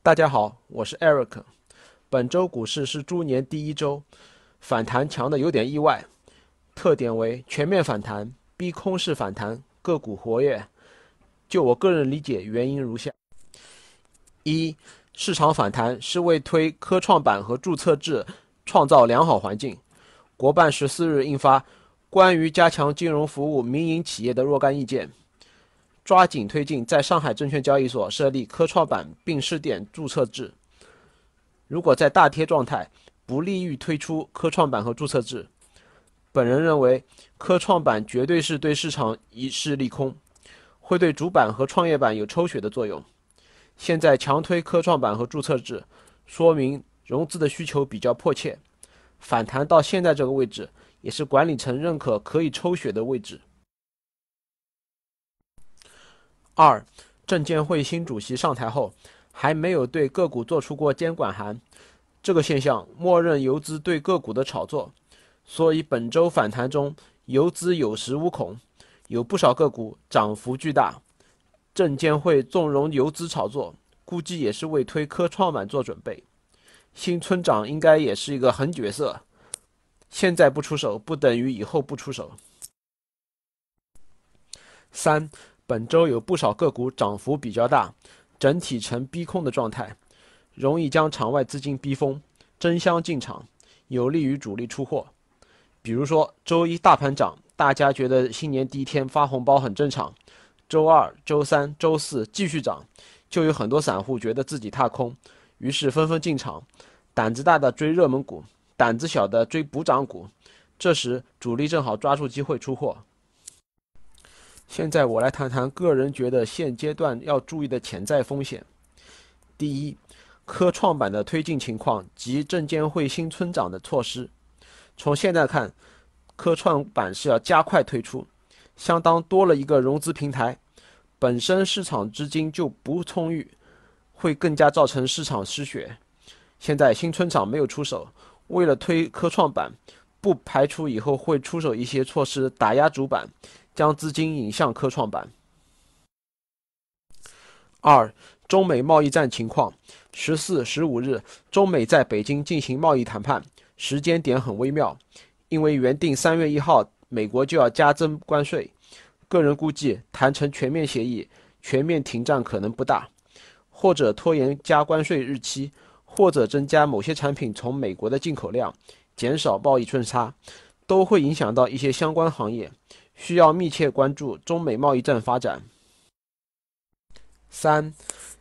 大家好，我是 Eric。本周股市是猪年第一周，反弹强的有点意外，特点为全面反弹、逼空式反弹、个股活跃。就我个人理解，原因如下：一、市场反弹是为推科创板和注册制创造良好环境。国办十四日印发《关于加强金融服务民营企业的若干意见》。抓紧推进，在上海证券交易所设立科创板并试点注册制。如果在大跌状态，不利于推出科创板和注册制。本人认为，科创板绝对是对市场一事利空，会对主板和创业板有抽血的作用。现在强推科创板和注册制，说明融资的需求比较迫切。反弹到现在这个位置，也是管理层认可可以抽血的位置。二，证监会新主席上台后，还没有对个股做出过监管函，这个现象默认游资对个股的炒作，所以本周反弹中游资有恃无恐，有不少个股涨幅巨大，证监会纵容游资炒作，估计也是为推科创板做准备，新村长应该也是一个狠角色，现在不出手不等于以后不出手。三。本周有不少个股涨幅比较大，整体呈逼空的状态，容易将场外资金逼疯，争相进场，有利于主力出货。比如说，周一大盘涨，大家觉得新年第一天发红包很正常；周二、周三、周四继续涨，就有很多散户觉得自己踏空，于是纷纷进场，胆子大的追热门股，胆子小的追补涨股，这时主力正好抓住机会出货。现在我来谈谈个人觉得现阶段要注意的潜在风险。第一，科创板的推进情况及证监会新村长的措施。从现在看，科创板是要加快推出，相当多了一个融资平台，本身市场资金就不充裕，会更加造成市场失血。现在新村长没有出手，为了推科创板，不排除以后会出手一些措施打压主板。将资金引向科创板。二、中美贸易战情况：十四、十五日，中美在北京进行贸易谈判，时间点很微妙，因为原定三月一号，美国就要加征关税。个人估计，谈成全面协议、全面停战可能不大，或者拖延加关税日期，或者增加某些产品从美国的进口量，减少贸易顺差，都会影响到一些相关行业。需要密切关注中美贸易战发展。三，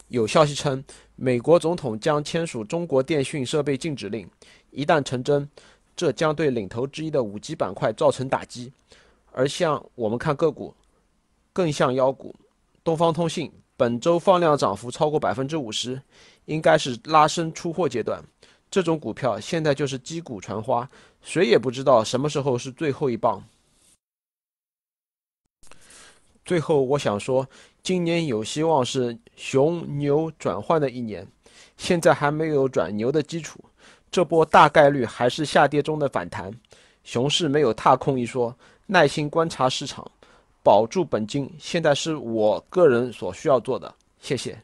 有消息称，美国总统将签署中国电讯设备禁止令，一旦成真，这将对领头之一的五 G 板块造成打击。而像我们看个股，更像妖股，东方通信本周放量涨幅超过百分之五十，应该是拉升出货阶段。这种股票现在就是击鼓传花，谁也不知道什么时候是最后一棒。最后我想说，今年有希望是熊牛转换的一年，现在还没有转牛的基础，这波大概率还是下跌中的反弹，熊市没有踏空一说，耐心观察市场，保住本金，现在是我个人所需要做的，谢谢。